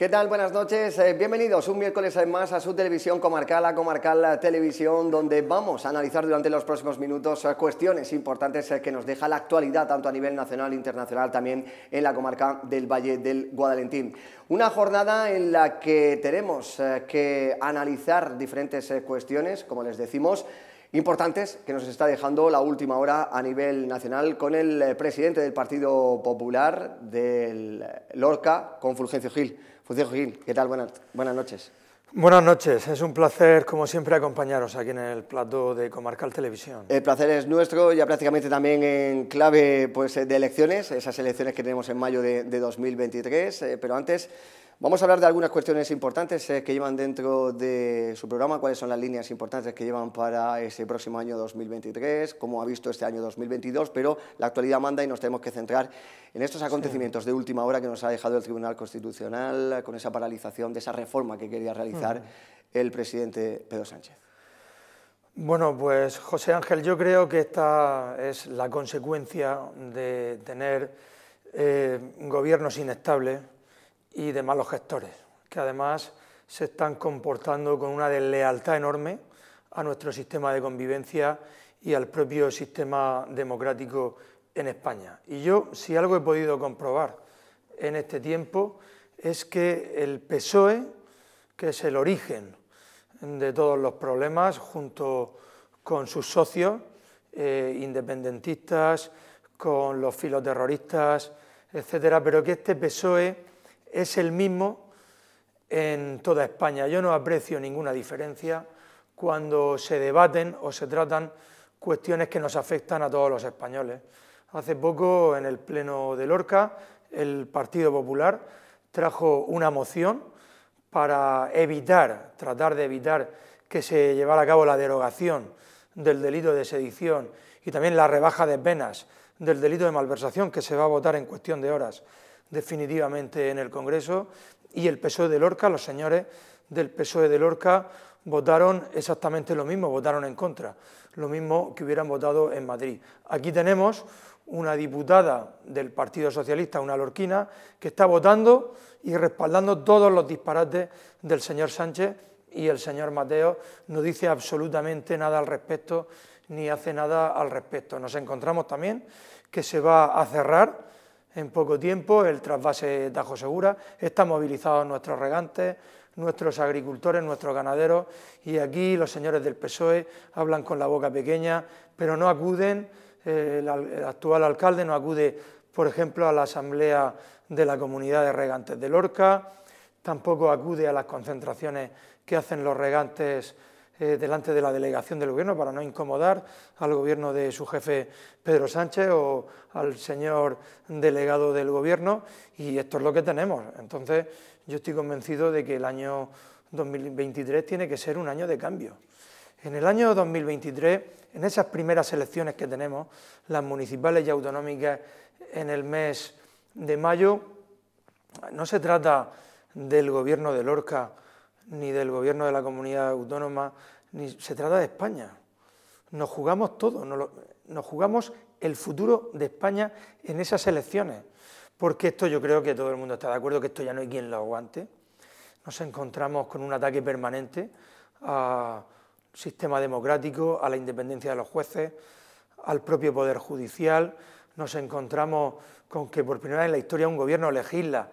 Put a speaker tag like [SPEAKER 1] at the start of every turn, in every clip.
[SPEAKER 1] ¿Qué tal? Buenas noches. Eh, bienvenidos un miércoles más a su televisión comarcal, a Comarcal Televisión, donde vamos a analizar durante los próximos minutos eh, cuestiones importantes eh, que nos deja la actualidad, tanto a nivel nacional e internacional, también en la comarca del Valle del Guadalentín. Una jornada en la que tenemos que analizar diferentes cuestiones, como les decimos, importantes que nos está dejando la última hora a nivel nacional con el presidente del Partido Popular del Lorca, con Fulgencio Gil. José pues ¿qué tal? Buenas, buenas
[SPEAKER 2] noches. Buenas noches, es un placer como siempre acompañaros aquí en el plato de Comarcal Televisión.
[SPEAKER 1] El placer es nuestro, ya prácticamente también en clave pues, de elecciones, esas elecciones que tenemos en mayo de, 2023, eh, pero antes Vamos a hablar de algunas cuestiones importantes eh, que llevan dentro de su programa, cuáles son las líneas importantes que llevan para ese próximo año 2023, cómo ha visto este año 2022, pero la actualidad manda y nos tenemos que centrar en estos acontecimientos de última hora que nos ha dejado el Tribunal Constitucional eh, con esa paralización de esa reforma que quería realizar el presidente Pedro Sánchez.
[SPEAKER 2] Bueno, pues José Ángel, yo creo que esta es la consecuencia de tener eh, gobiernos inestables y de malos gestores, que además se están comportando con una deslealtad enorme a nuestro sistema de convivencia y al propio sistema democrático en España. Y yo, si algo he podido comprobar en este tiempo, es que el PSOE, que es el origen de todos los problemas, junto con sus socios eh, independentistas, con los filoterroristas, etcétera, pero que este PSOE es el mismo en toda España. Yo no aprecio ninguna diferencia cuando se debaten o se tratan cuestiones que nos afectan a todos los españoles. Hace poco, en el Pleno de Lorca, el Partido Popular trajo una moción para evitar, tratar de evitar que se llevara a cabo la derogación del delito de sedición y también la rebaja de penas del delito de malversación que se va a votar en cuestión de horas definitivamente en el Congreso y el PSOE de Lorca, los señores del PSOE de Lorca votaron exactamente lo mismo, votaron en contra, lo mismo que hubieran votado en Madrid. Aquí tenemos una diputada del Partido Socialista, una lorquina, que está votando y respaldando todos los disparates del señor Sánchez y el señor Mateo no dice absolutamente nada al respecto ni hace nada al respecto. Nos encontramos también que se va a cerrar en poco tiempo, el trasvase Tajo Segura, están movilizados nuestros regantes, nuestros agricultores, nuestros ganaderos, y aquí los señores del PSOE hablan con la boca pequeña, pero no acuden, eh, el actual alcalde no acude, por ejemplo, a la asamblea de la comunidad de regantes de Lorca, tampoco acude a las concentraciones que hacen los regantes eh, delante de la delegación del gobierno para no incomodar al gobierno de su jefe Pedro Sánchez o al señor delegado del gobierno y esto es lo que tenemos. Entonces yo estoy convencido de que el año 2023 tiene que ser un año de cambio. En el año 2023, en esas primeras elecciones que tenemos, las municipales y autonómicas en el mes de mayo, no se trata del gobierno de Lorca ni del gobierno de la comunidad autónoma, ni se trata de España. Nos jugamos todo, nos, nos jugamos el futuro de España en esas elecciones. Porque esto yo creo que todo el mundo está de acuerdo, que esto ya no hay quien lo aguante. Nos encontramos con un ataque permanente al sistema democrático, a la independencia de los jueces, al propio Poder Judicial. Nos encontramos con que por primera vez en la historia un gobierno legisla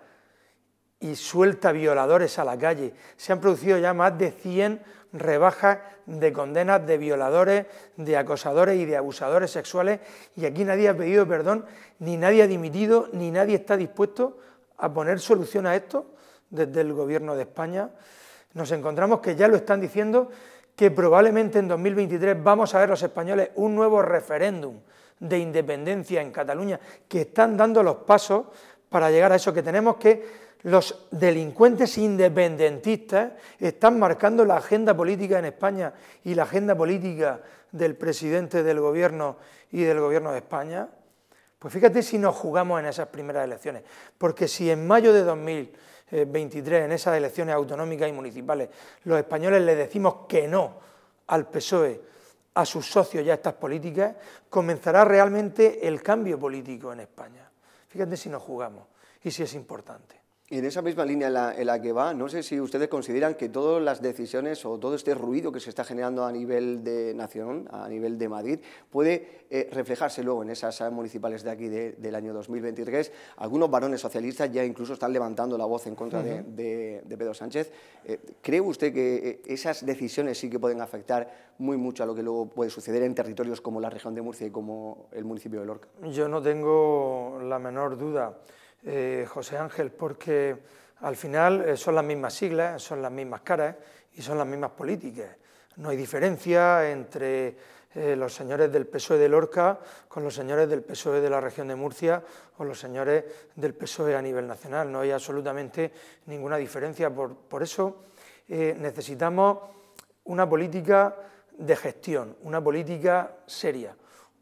[SPEAKER 2] y suelta violadores a la calle. Se han producido ya más de 100 rebajas de condenas de violadores, de acosadores y de abusadores sexuales y aquí nadie ha pedido perdón, ni nadie ha dimitido, ni nadie está dispuesto a poner solución a esto desde el gobierno de España. Nos encontramos que ya lo están diciendo que probablemente en 2023 vamos a ver los españoles un nuevo referéndum de independencia en Cataluña, que están dando los pasos para llegar a eso, que tenemos que los delincuentes independentistas están marcando la agenda política en España y la agenda política del presidente del gobierno y del gobierno de España? Pues fíjate si nos jugamos en esas primeras elecciones, porque si en mayo de 2023, en esas elecciones autonómicas y municipales, los españoles le decimos que no al PSOE, a sus socios y a estas políticas, comenzará realmente el cambio político en España. Fíjate si nos jugamos y si es importante.
[SPEAKER 1] En esa misma línea en la, que va, no sé si ustedes consideran que todas las decisiones o todo este ruido que se está generando a nivel de nación, a nivel de Madrid, puede eh, reflejarse luego en esas municipales de aquí del año 2023. Algunos varones socialistas ya incluso están levantando la voz en contra de, Pedro Sánchez. Eh, ¿Cree usted que eh, esas decisiones sí que pueden afectar muy mucho a lo que luego puede suceder en territorios como la región de Murcia y como el municipio de Lorca?
[SPEAKER 2] Yo no tengo la menor duda. Eh, José Ángel, porque al final eh, son las mismas siglas, son las mismas caras y son las mismas políticas. No hay diferencia entre eh, los señores del PSOE de Lorca con los señores del PSOE de la región de Murcia o los señores del PSOE a nivel nacional. No hay absolutamente ninguna diferencia. Por, eso necesitamos una política de gestión, una política seria,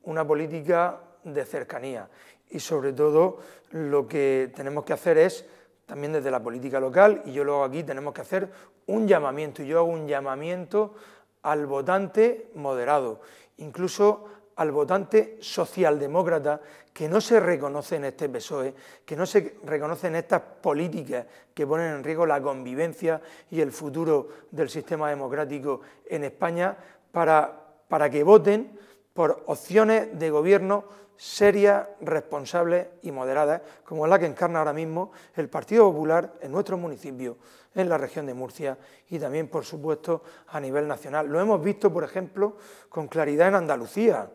[SPEAKER 2] una política de cercanía y sobre todo lo que tenemos que hacer es, también desde la política local, y yo lo hago aquí, tenemos que hacer un llamamiento, y yo hago un llamamiento al votante moderado, incluso al votante socialdemócrata que no se reconoce en este PSOE, que no se reconoce en estas políticas que ponen en riesgo la convivencia y el futuro del sistema democrático en España, para que voten por opciones de gobierno serias, responsables y moderadas, como la que encarna ahora mismo el Partido Popular en nuestro municipio, en la región de Murcia y también, por supuesto, a nivel nacional. Lo hemos visto, por ejemplo, con claridad en Andalucía,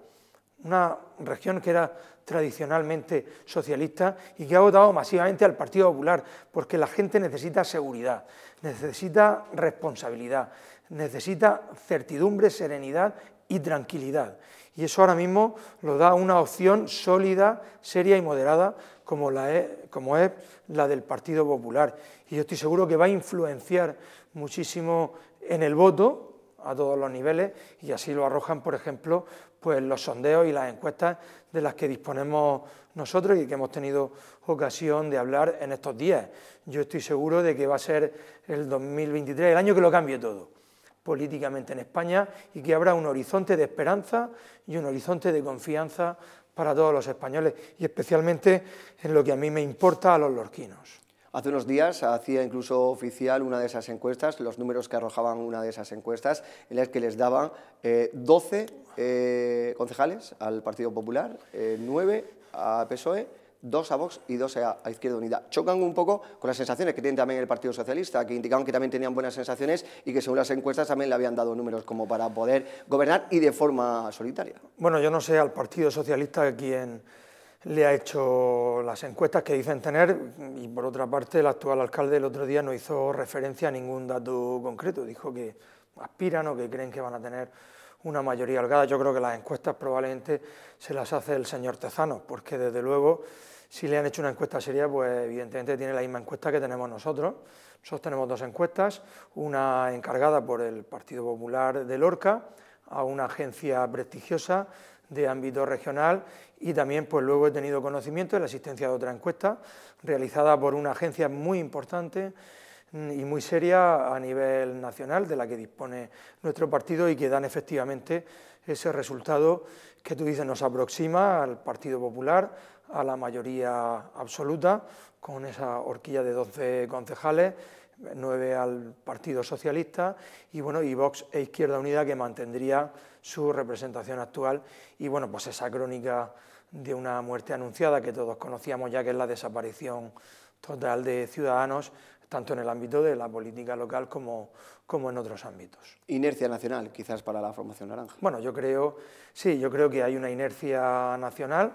[SPEAKER 2] una región que era tradicionalmente socialista y que ha votado masivamente al Partido Popular, porque la gente necesita seguridad, necesita responsabilidad, necesita certidumbre, serenidad y tranquilidad. Y eso ahora mismo lo da una opción sólida, seria y moderada como, es, la del Partido Popular. Y yo estoy seguro que va a influenciar muchísimo en el voto a todos los niveles y así lo arrojan, por ejemplo, pues los sondeos y las encuestas de las que disponemos nosotros y que hemos tenido ocasión de hablar en estos días. Yo estoy seguro de que va a ser el 2023, el año que lo cambie todo políticamente en España y que habrá un horizonte de esperanza y un horizonte de confianza para todos los españoles y especialmente en lo que a mí me importa a los lorquinos.
[SPEAKER 1] Hace unos días hacía incluso oficial una de esas encuestas, los números que arrojaban una de esas encuestas, en las que les daban 12 eh, eh, concejales al Partido Popular, 9 eh, a PSOE dos a Vox y dos a, Izquierda Unida. Chocan un poco con las sensaciones que tiene también el Partido Socialista, que indicaban que también tenían buenas sensaciones y que según las encuestas también le habían dado números como para poder gobernar y de forma solitaria.
[SPEAKER 2] Bueno, yo no sé al Partido Socialista quién le ha hecho las encuestas que dicen tener y por otra parte el actual alcalde el otro día no hizo referencia a ningún dato concreto, dijo que aspiran o que creen que van a tener una mayoría holgada. Yo creo que las encuestas probablemente se las hace el señor Tezano, porque desde luego si le han hecho una encuesta seria, pues evidentemente tiene la misma encuesta que tenemos nosotros. Nosotros tenemos dos encuestas, una encargada por el Partido Popular de Lorca a una agencia prestigiosa de ámbito regional y también pues luego he tenido conocimiento de la existencia de otra encuesta realizada por una agencia muy importante mm, y muy seria a nivel nacional de la que dispone nuestro partido y que dan efectivamente ese resultado que tú dices nos aproxima al Partido Popular, a la mayoría absoluta, con esa horquilla de 12 concejales, 9 al Partido Socialista y bueno, y Vox e Izquierda Unida que mantendría su representación actual y bueno, pues esa crónica de una muerte anunciada que todos conocíamos ya que es la desaparición total de ciudadanos tanto en el ámbito de la política local como, como en otros ámbitos. Inercia nacional quizás para la formación naranja. Bueno, yo creo, sí, yo creo que hay una inercia nacional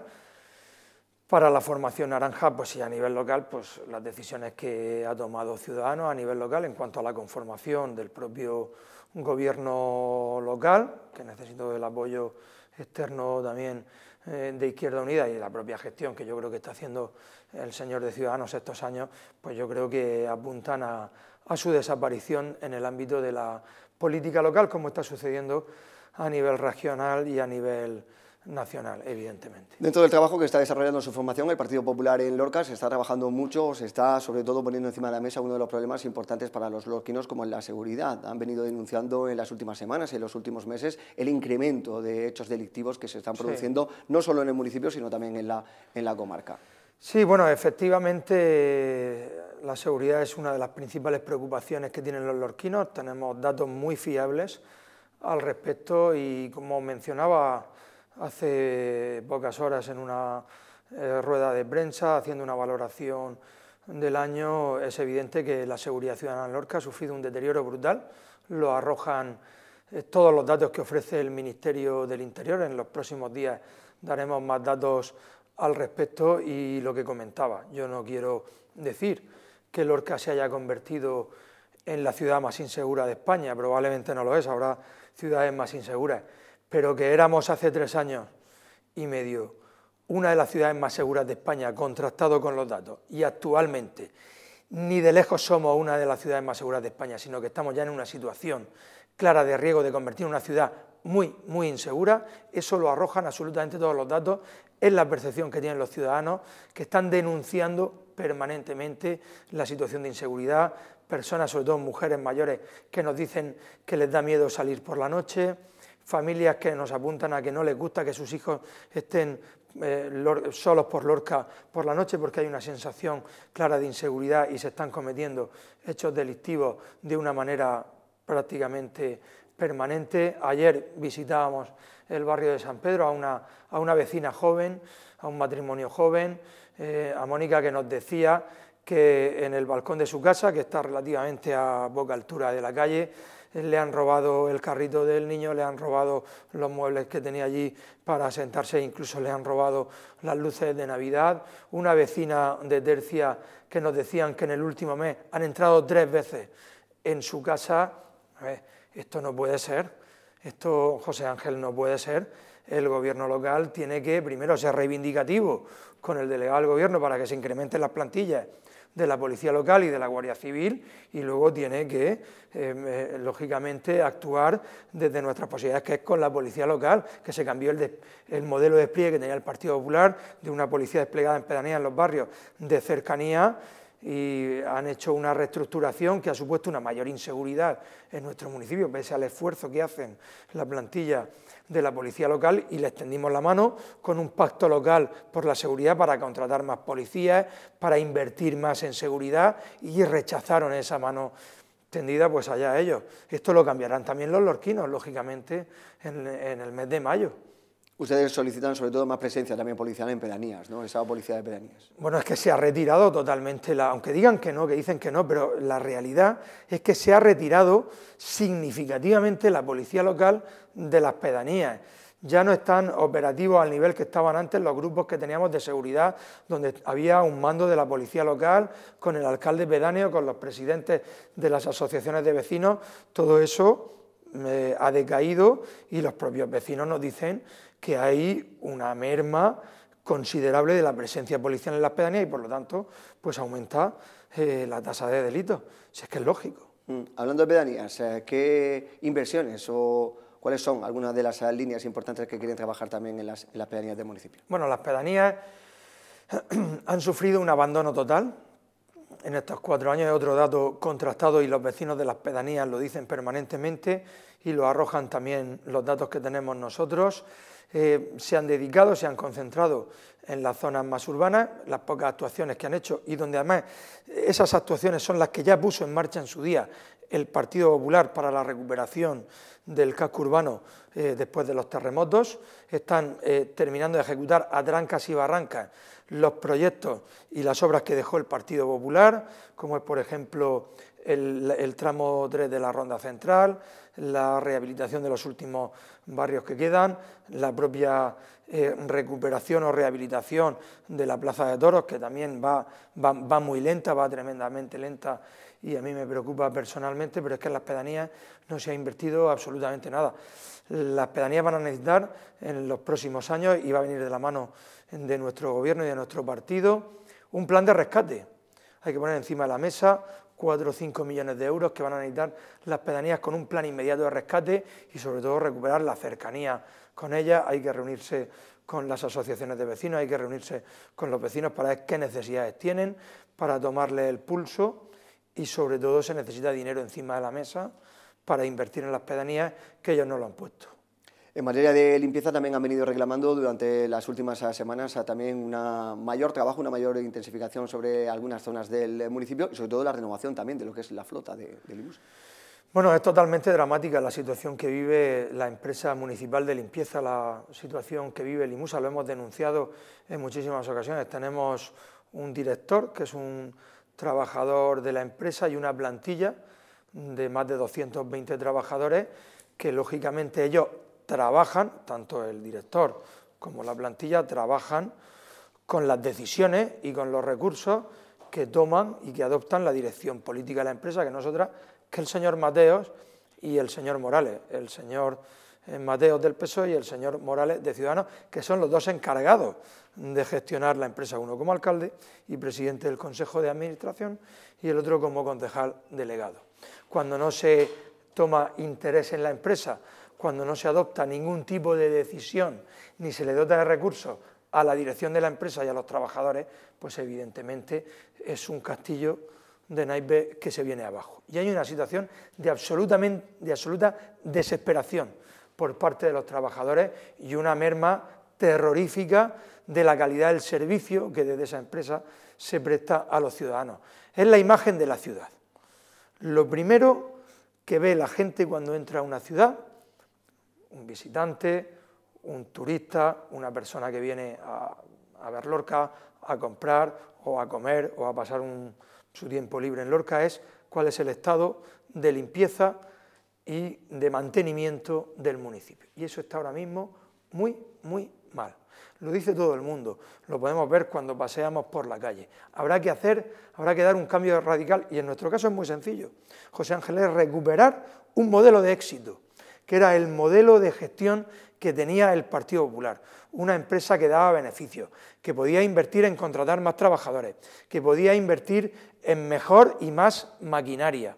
[SPEAKER 2] para la formación naranja, pues sí, a nivel local, pues las decisiones que ha tomado Ciudadanos a nivel local en cuanto a la conformación del propio gobierno local, que necesito del apoyo externo también eh, de Izquierda Unida y la propia gestión que yo creo que está haciendo el señor de Ciudadanos estos años, pues yo creo que apuntan a su desaparición en el ámbito de la política local, como está sucediendo a nivel regional y a nivel nacional, evidentemente.
[SPEAKER 1] Dentro del trabajo que está desarrollando su formación, el Partido Popular en Lorca se está trabajando mucho, se está sobre todo poniendo encima de la mesa uno de los problemas importantes para los lorquinos como es la seguridad. Han venido denunciando en las últimas semanas, en los últimos meses, el incremento de hechos delictivos que se están produciendo no solo en el municipio, sino también en la, en la comarca.
[SPEAKER 2] Sí, bueno, efectivamente la seguridad es una de las principales preocupaciones que tienen los lorquinos. Tenemos datos muy fiables al respecto y como mencionaba hace pocas horas en una eh, rueda de prensa haciendo una valoración del año, es evidente que la seguridad ciudadana en Lorca ha sufrido un deterioro brutal, lo arrojan eh, todos los datos que ofrece el Ministerio del Interior, en los próximos días daremos más datos al respecto y lo que comentaba, yo no quiero decir que Lorca se haya convertido en la ciudad más insegura de España, probablemente no lo es, habrá ciudades más inseguras, pero que éramos hace tres años y medio una de las ciudades más seguras de España, contrastado con los datos, y actualmente ni de lejos somos una de las ciudades más seguras de España, sino que estamos ya en una situación clara de riesgo de convertir en una ciudad muy, muy insegura, eso lo arrojan absolutamente todos los datos, es la percepción que tienen los ciudadanos que están denunciando permanentemente la situación de inseguridad, personas, sobre todo mujeres mayores, que nos dicen que les da miedo salir por la noche, familias que nos apuntan a que no les gusta que sus hijos estén eh, solos por Lorca por la noche porque hay una sensación clara de inseguridad y se están cometiendo hechos delictivos de una manera prácticamente permanente. Ayer visitábamos el barrio de San Pedro a una, vecina joven, a un matrimonio joven, eh, a Mónica que nos decía que en el balcón de su casa, que está relativamente a poca altura de la calle, eh, le han robado el carrito del niño, le han robado los muebles que tenía allí para sentarse, incluso le han robado las luces de Navidad. Una vecina de Tercia que nos decían que en el último mes han entrado tres veces en su casa. esto no puede ser, esto José Ángel no puede ser el gobierno local tiene que primero ser reivindicativo con el delegado del gobierno para que se incrementen las plantillas de la Policía Local y de la Guardia Civil y luego tiene que, em, eh, lógicamente, actuar desde nuestras posibilidades, que es con la Policía Local, que se cambió el, modelo de despliegue que tenía el Partido Popular de una policía desplegada en pedanía en los barrios de cercanía y han hecho una reestructuración que ha supuesto una mayor inseguridad en nuestro municipio, pese al esfuerzo que hacen la plantilla de la policía local y les tendimos la mano con un pacto local por la seguridad para contratar más policías, para invertir más en seguridad y rechazaron esa mano tendida pues allá ellos. Esto lo cambiarán también los lorquinos, lógicamente, en el mes de mayo.
[SPEAKER 1] Ustedes solicitan sobre todo más presencia también policial en pedanías, ¿no? esa policía de pedanías.
[SPEAKER 2] Bueno, es que se ha retirado totalmente, la, aunque digan que no, que dicen que no, pero la realidad es que se ha retirado significativamente la policía local de las pedanías ya no están operativos al nivel que estaban antes los grupos que teníamos de seguridad, donde había un mando de la policía local, con el alcalde pedáneo, con los presidentes de las asociaciones de vecinos, todo eso eh, ha decaído y los propios vecinos nos dicen que hay una merma considerable de la presencia policial en las pedanías y por lo tanto pues aumenta eh, la tasa de delitos, si es que es lógico. Mm, hablando de
[SPEAKER 1] pedanías, eh, ¿qué inversiones o cuáles son algunas de las líneas importantes que quieren trabajar también en las, en las pedanías del municipio?
[SPEAKER 2] Bueno, las pedanías han sufrido un abandono total en estos cuatro años, es otro dato contrastado y los vecinos de las pedanías lo dicen permanentemente y lo arrojan también los datos que tenemos nosotros. Eh, se han dedicado, se han concentrado en las zonas más urbanas, las pocas actuaciones que han hecho y donde además esas actuaciones son las que ya puso en marcha en su día el Partido Popular para la recuperación del casco urbano eh, después de los terremotos, están eh, terminando de ejecutar a trancas y barrancas los proyectos y las obras que dejó el Partido Popular, como es por ejemplo el, tramo 3 de la ronda central, la rehabilitación de los últimos barrios que quedan, la propia eh, recuperación o rehabilitación de la Plaza de Toros, que también va, va, muy lenta, va tremendamente lenta y a mí me preocupa personalmente, pero es que en las pedanías no se ha invertido absolutamente nada. Las pedanías van a necesitar en los próximos años, y va a venir de la mano de nuestro gobierno y de nuestro partido, un plan de rescate. Hay que poner encima de la mesa 4 o 5 millones de euros que van a necesitar las pedanías con un plan inmediato de rescate y sobre todo recuperar la cercanía con ellas. Hay que reunirse con las asociaciones de vecinos, hay que reunirse con los vecinos para ver qué necesidades tienen, para tomarle el pulso y sobre todo se necesita dinero encima de la mesa para invertir en las pedanías que ellos no lo han puesto. En materia de limpieza también han
[SPEAKER 1] venido reclamando durante las últimas semanas también un mayor trabajo, una mayor intensificación sobre algunas zonas del municipio y sobre todo la renovación también de lo que es la flota de, de
[SPEAKER 2] Bueno, es totalmente dramática la situación que vive la empresa municipal de limpieza, la situación que vive Limusa, lo hemos denunciado en muchísimas ocasiones. Tenemos un director que es un trabajador de la empresa y una plantilla de más de 220 trabajadores que lógicamente ellos trabajan, tanto el director como la plantilla, trabajan con las decisiones y con los recursos que toman y que adoptan la dirección política de la empresa, que nosotras, que el señor Mateos y el señor Morales, el señor eh, Mateos del PSOE y el señor Morales de Ciudadanos, que son los dos encargados de gestionar la empresa, uno como alcalde y presidente del Consejo de Administración y el otro como concejal delegado. Cuando no se toma interés en la empresa cuando no se adopta ningún tipo de decisión ni se le dota de recursos a la dirección de la empresa y a los trabajadores, pues evidentemente es un castillo de naipes que se viene abajo. Y hay una situación de, de absoluta desesperación por parte de los trabajadores y una merma terrorífica de la calidad del servicio que desde esa empresa se presta a los ciudadanos. Es la imagen de la ciudad. Lo primero que ve la gente cuando entra a una ciudad un visitante, un turista, una persona que viene a, ver Lorca, a comprar o a comer o a pasar su tiempo libre en Lorca es cuál es el estado de limpieza y de mantenimiento del municipio. Y eso está ahora mismo muy, muy mal. Lo dice todo el mundo, lo podemos ver cuando paseamos por la calle. Habrá que hacer, habrá que dar un cambio radical y en nuestro caso es muy sencillo. José Ángel es recuperar un modelo de éxito que era el modelo de gestión que tenía el Partido Popular, una empresa que daba beneficios, que podía invertir en contratar más trabajadores, que podía invertir en mejor y más maquinaria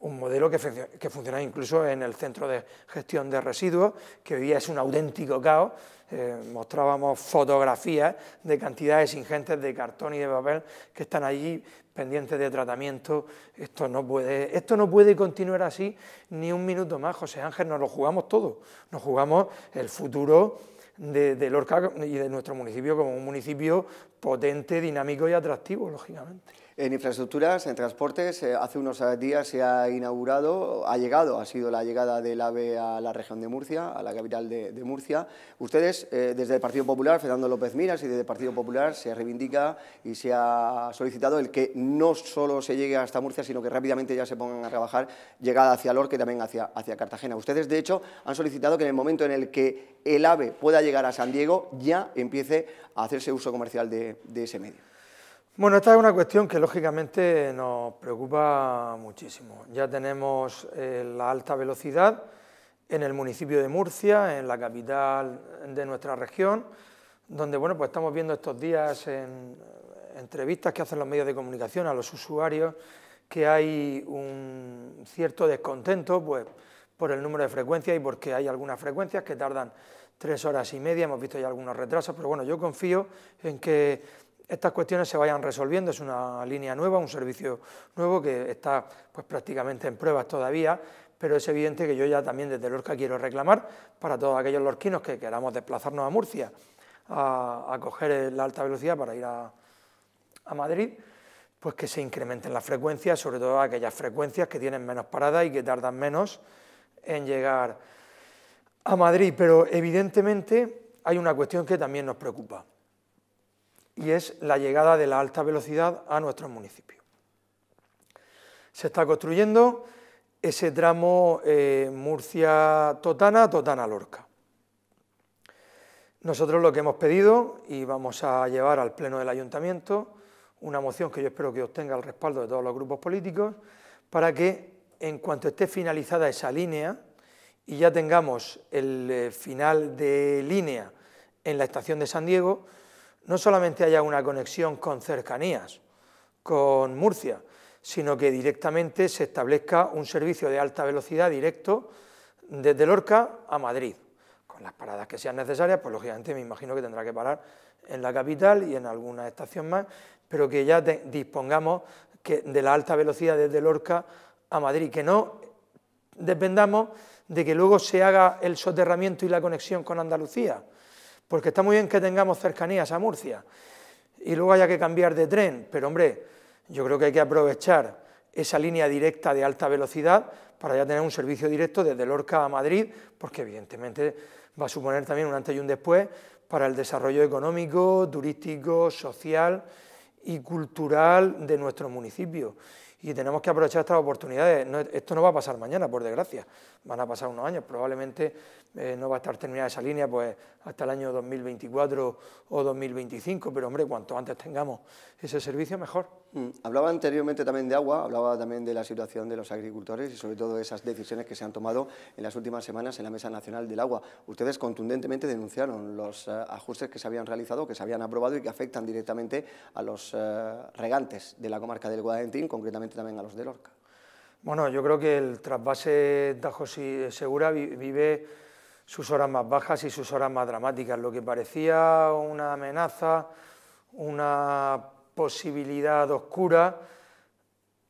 [SPEAKER 2] un modelo que, que funcionaba incluso en el centro de gestión de residuos, que hoy día es un auténtico caos. Eh, mostrábamos fotografías de cantidades ingentes de cartón y de papel que están allí pendientes de tratamiento. Esto no puede, esto no puede continuar así ni un minuto más, José Ángel, nos lo jugamos todo, nos jugamos el futuro de Lorca y de nuestro municipio como un municipio potente, dinámico y atractivo, lógicamente.
[SPEAKER 1] En infraestructuras, en transportes, eh, hace unos eh, días se ha inaugurado, ha llegado, ha sido la llegada del AVE a la región de Murcia, a la capital de, Murcia. Ustedes, eh, desde el Partido Popular, Fernando López Miras y desde el Partido Popular se reivindica y se ha solicitado el que no solo se llegue hasta Murcia, sino que rápidamente ya se pongan a trabajar llegada hacia Lorca y también hacia, Cartagena. Ustedes, de hecho, han solicitado que en el momento en el que el AVE pueda llegar a San Diego, ya empiece a hacerse uso comercial de ese medio.
[SPEAKER 2] Bueno, esta es una cuestión que lógicamente nos preocupa muchísimo. Ya tenemos eh, la alta velocidad en el municipio de Murcia, en la capital de nuestra región, donde bueno, pues estamos viendo estos días en eh, entrevistas que hacen los medios de comunicación a los usuarios que hay un cierto descontento pues, por el número de frecuencias y porque hay algunas frecuencias que tardan tres horas y media, hemos visto ya algunos retrasos, pero bueno, yo confío en que estas cuestiones se vayan resolviendo. Es una línea nueva, un servicio nuevo que está pues, prácticamente en pruebas todavía, pero es evidente que yo ya también desde Lorca quiero reclamar para todos aquellos lorquinos que queramos desplazarnos a Murcia a, coger la alta velocidad para ir a, a Madrid, pues que se incrementen las frecuencias, sobre todo aquellas frecuencias que tienen menos paradas y que tardan menos en llegar a Madrid. Pero evidentemente hay una cuestión que también nos preocupa y es la llegada de la alta velocidad a nuestro municipio. Se está construyendo ese tramo eh, Murcia-Totana, Totana-Lorca. Nosotros lo que hemos pedido, y vamos a llevar al Pleno del Ayuntamiento, una moción que yo espero que obtenga el respaldo de todos los grupos políticos, para que en cuanto esté finalizada esa línea y ya tengamos el eh, final de línea en la estación de San Diego, no solamente haya una conexión con cercanías, con Murcia, sino que directamente se establezca un servicio de alta velocidad directo desde Lorca a Madrid, con las paradas que sean necesarias, pues lógicamente me imagino que tendrá que parar en la capital y en alguna estación más, pero que ya dispongamos que, de la alta velocidad desde Lorca a Madrid, que no dependamos de que luego se haga el soterramiento y la conexión con Andalucía, porque está muy bien que tengamos cercanías a Murcia y luego haya que cambiar de tren, pero hombre, yo creo que hay que aprovechar esa línea directa de alta velocidad para ya tener un servicio directo desde Lorca a Madrid, porque evidentemente va a suponer también un antes y un después para el desarrollo económico, turístico, social y cultural de nuestro municipio y tenemos que aprovechar estas oportunidades. esto no va a pasar mañana, por desgracia, van a pasar unos años, probablemente eh, no va a estar terminada esa línea pues, hasta el año 2024 o 2025, pero hombre, cuanto antes tengamos ese servicio, mejor.
[SPEAKER 1] Mm, hablaba anteriormente también de agua, hablaba también de la situación de los agricultores y sobre todo de esas decisiones que se han tomado en las últimas semanas en la Mesa Nacional del Agua. Ustedes contundentemente denunciaron los eh, ajustes que se habían realizado, que se habían aprobado y que afectan directamente a los eh, regantes de la comarca del Guadalentín, concretamente también a los de Lorca.
[SPEAKER 2] Bueno, yo creo que el trasvase Tajo Segura vive sus horas más bajas y sus horas más dramáticas. Lo que parecía una amenaza, una posibilidad oscura,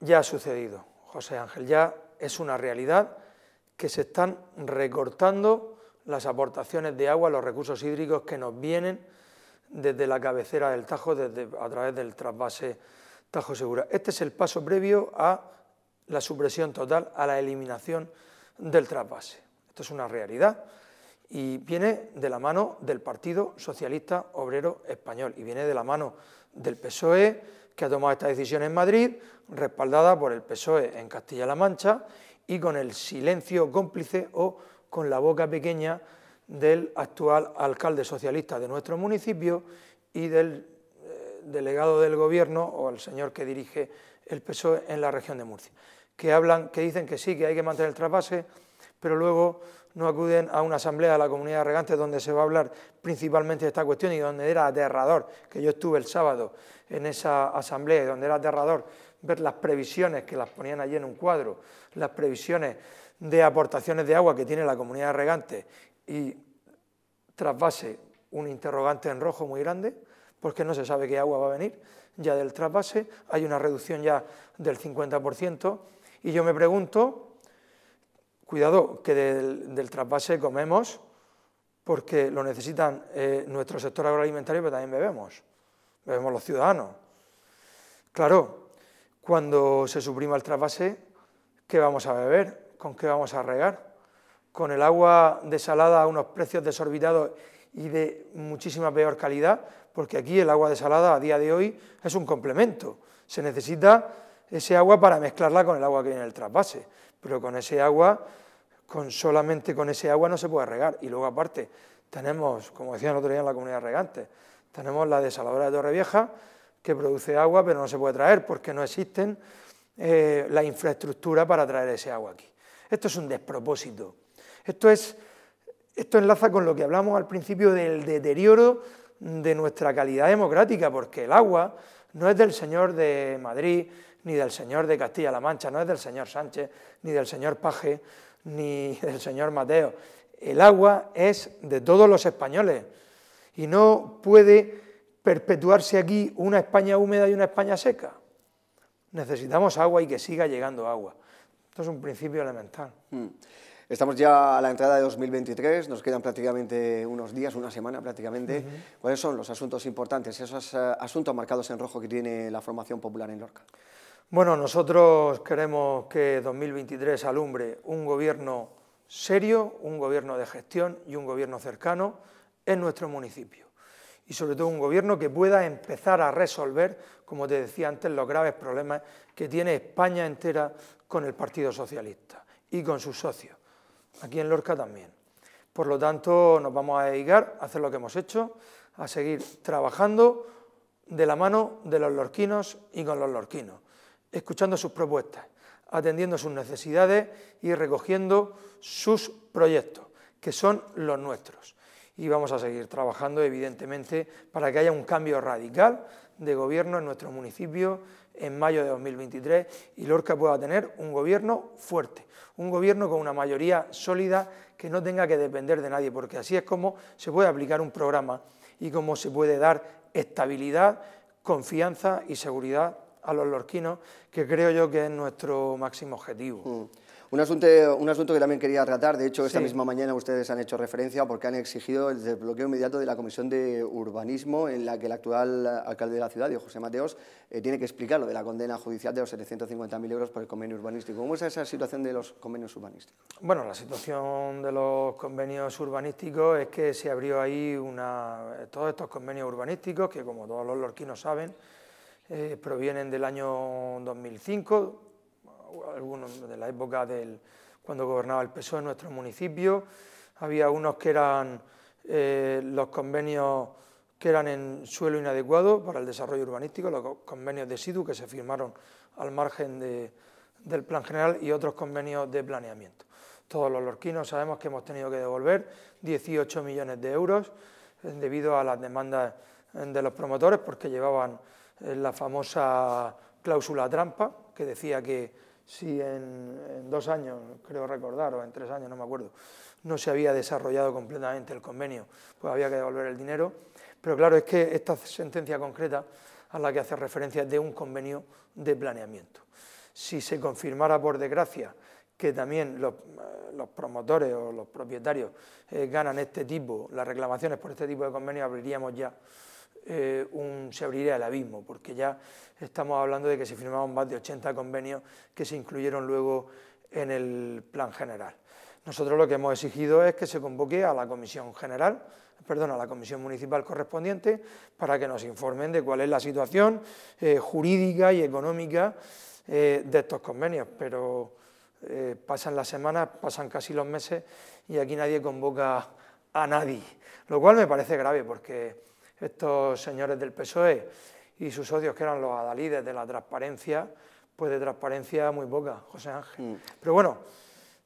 [SPEAKER 2] ya ha sucedido. José Ángel, ya es una realidad que se están recortando las aportaciones de agua, los recursos hídricos que nos vienen desde la cabecera del Tajo, desde, a través del trasvase Tajo Segura. Este es el paso previo a la supresión total, a la eliminación del trasvase. Esto es una realidad y viene de la mano del Partido Socialista Obrero Español y viene de la mano del PSOE que ha tomado esta decisión en Madrid, respaldada por el PSOE en Castilla-La Mancha y con el silencio cómplice o con la boca pequeña del actual alcalde socialista de nuestro municipio y del delegado del gobierno o al señor que dirige el PSOE en la región de Murcia, que, hablan, que dicen que sí, que hay que mantener el trasvase, pero luego no acuden a una asamblea de la comunidad de regantes donde se va a hablar principalmente de esta cuestión y donde era aterrador, que yo estuve el sábado en esa asamblea y donde era aterrador ver las previsiones que las ponían allí en un cuadro, las previsiones de aportaciones de agua que tiene la comunidad de regantes y trasvase un interrogante en rojo muy grande, porque no se sabe qué agua va a venir, ya del trasvase, hay una reducción ya del 50%, y yo me pregunto, cuidado, que del, del comemos porque lo necesitan eh, nuestro sector agroalimentario, pero también bebemos, bebemos los ciudadanos. Claro, cuando se suprima el trasvase, ¿qué vamos a beber? ¿Con qué vamos a regar? Con el agua desalada a unos precios desorbitados y de muchísima peor calidad, porque aquí el agua desalada a día de hoy es un complemento. Se necesita ese agua para mezclarla con el agua que viene en el trasvase, pero con ese agua, con solamente con ese agua no se puede regar. Y luego aparte tenemos, como decía el otro día en la comunidad regante, tenemos la desaladora de Vieja que produce agua pero no se puede traer porque no existen eh, la infraestructura para traer ese agua aquí. Esto es un despropósito. Esto es esto enlaza con lo que hablamos al principio del deterioro de nuestra calidad democrática, porque el agua no es del señor de Madrid, ni del señor de Castilla-La Mancha, no es del señor Sánchez, ni del señor Paje, ni del señor Mateo. El agua es de todos los españoles y no puede perpetuarse aquí una España húmeda y una España seca. Necesitamos agua y que siga llegando agua. Esto es un principio elemental.
[SPEAKER 1] Mm. Estamos ya a la entrada de 2023, nos quedan prácticamente unos días, una semana prácticamente. ¿Cuáles son los asuntos importantes, esos eh, asuntos marcados en rojo que tiene la formación popular en Lorca?
[SPEAKER 2] Bueno, nosotros queremos que 2023 alumbre un gobierno serio, un gobierno de gestión y un gobierno cercano en nuestro municipio y sobre todo un gobierno que pueda empezar a resolver, como te decía antes, los graves problemas que tiene España entera con el Partido Socialista y con sus socios aquí en Lorca también. Por lo tanto, nos vamos a dedicar a hacer lo que hemos hecho, a seguir trabajando de la mano de los lorquinos y con los lorquinos, escuchando sus propuestas, atendiendo sus necesidades y recogiendo sus proyectos, que son los nuestros. Y vamos a seguir trabajando, evidentemente, para que haya un cambio radical de gobierno en nuestro municipio en mayo de 2023 y Lorca pueda tener un gobierno fuerte, un gobierno con una mayoría sólida que no tenga que depender de nadie, porque así es como se puede aplicar un programa y cómo se puede dar estabilidad, confianza y seguridad a los lorquinos, que creo yo que es nuestro máximo objetivo. Mm. Un
[SPEAKER 1] asunto, un asunto que también quería tratar, de hecho, esta misma mañana ustedes han hecho referencia porque han exigido el desbloqueo inmediato de la Comisión de Urbanismo, en la que el actual alcalde de la ciudad, José Mateos, eh, tiene que explicar lo de la condena judicial de los 750.000 euros por el convenio urbanístico. ¿Cómo es esa situación de los convenios urbanísticos?
[SPEAKER 2] Bueno, la situación de los convenios urbanísticos es que se abrió ahí una, todos estos convenios urbanísticos, que como todos los lorquinos saben, eh, provienen del año 2005, algunos de la época del, cuando gobernaba el PSOE en nuestro municipio. Había unos que eran eh, los convenios que eran en suelo inadecuado para el desarrollo urbanístico, los convenios de SIDU que se firmaron al margen del plan general y otros convenios de planeamiento. Todos los lorquinos sabemos que hemos tenido que devolver 18 millones de euros eh, debido a las demandas de los promotores porque llevaban la famosa cláusula trampa, que decía que si en, dos años, creo recordar, o en tres años, no me acuerdo, no se había desarrollado completamente el convenio, pues había que devolver el dinero. Pero claro, es que esta sentencia concreta a la que hace referencia es de un convenio de planeamiento. Si se confirmara, por desgracia, que también los, eh, promotores o los propietarios eh, ganan este tipo, las reclamaciones por este tipo de convenios, abriríamos ya eh, un, se abriría el abismo, porque ya estamos hablando de que se firmaron más de 80 convenios que se incluyeron luego en el plan general. Nosotros lo que hemos exigido es que se convoque a la comisión general, perdón, a la comisión municipal correspondiente para que nos informen de cuál es la situación eh, jurídica y económica eh, de estos convenios, pero pasan las semanas, pasan casi los meses y aquí nadie convoca a nadie, lo cual me parece grave porque estos señores del PSOE y sus socios que eran los adalides de la transparencia, pues de transparencia muy poca, José Ángel. Mm. Pero bueno,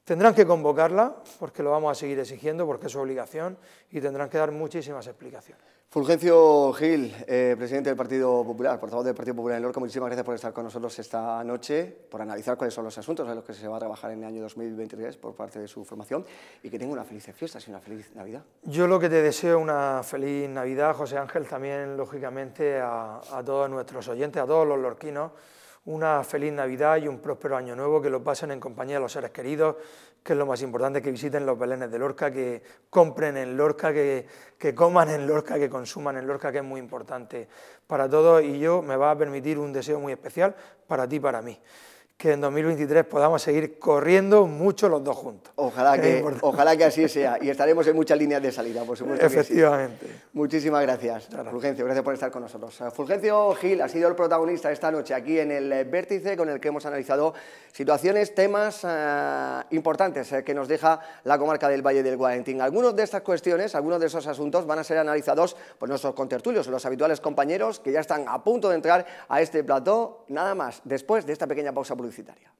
[SPEAKER 2] tendrán que convocarla porque lo vamos a seguir exigiendo, porque es su obligación y tendrán que dar muchísimas explicaciones.
[SPEAKER 1] Fulgencio Gil, eh, presidente del Partido Popular, portavoz del Partido Popular en Lorca, muchísimas gracias por estar con nosotros esta noche, por analizar cuáles son los asuntos en los que se va a trabajar en el año 2023 por parte de su formación y que tenga una feliz fiesta y una feliz Navidad.
[SPEAKER 2] Yo lo que te deseo una feliz Navidad, José Ángel, también lógicamente a, a todos nuestros oyentes, a todos los lorquinos, una feliz Navidad y un próspero año nuevo, que lo pasen en compañía de los seres queridos, que es lo más importante, que visiten los belenes de Lorca, que compren en Lorca, que, coman en Lorca, que consuman en Lorca, que es muy importante para todos y yo me va a permitir un deseo muy especial para ti y para mí que en 2023 podamos seguir corriendo mucho los dos juntos.
[SPEAKER 1] Ojalá que, ojalá que así sea y estaremos en muchas líneas de salida, por supuesto. Efectivamente. Muchísimas gracias, Fulgencio, gracias por estar con nosotros. Eh, Fulgencio Gil ha sido el protagonista esta noche aquí en el eh, Vértice con el que hemos analizado situaciones, temas eh, importantes que nos deja la comarca del Valle del Guarentín. Algunos de estas cuestiones, algunos de esos asuntos van a ser analizados por nuestros contertulios, los habituales compañeros que ya están a punto de entrar a este plató. Nada más, después de esta pequeña pausa publicitaria.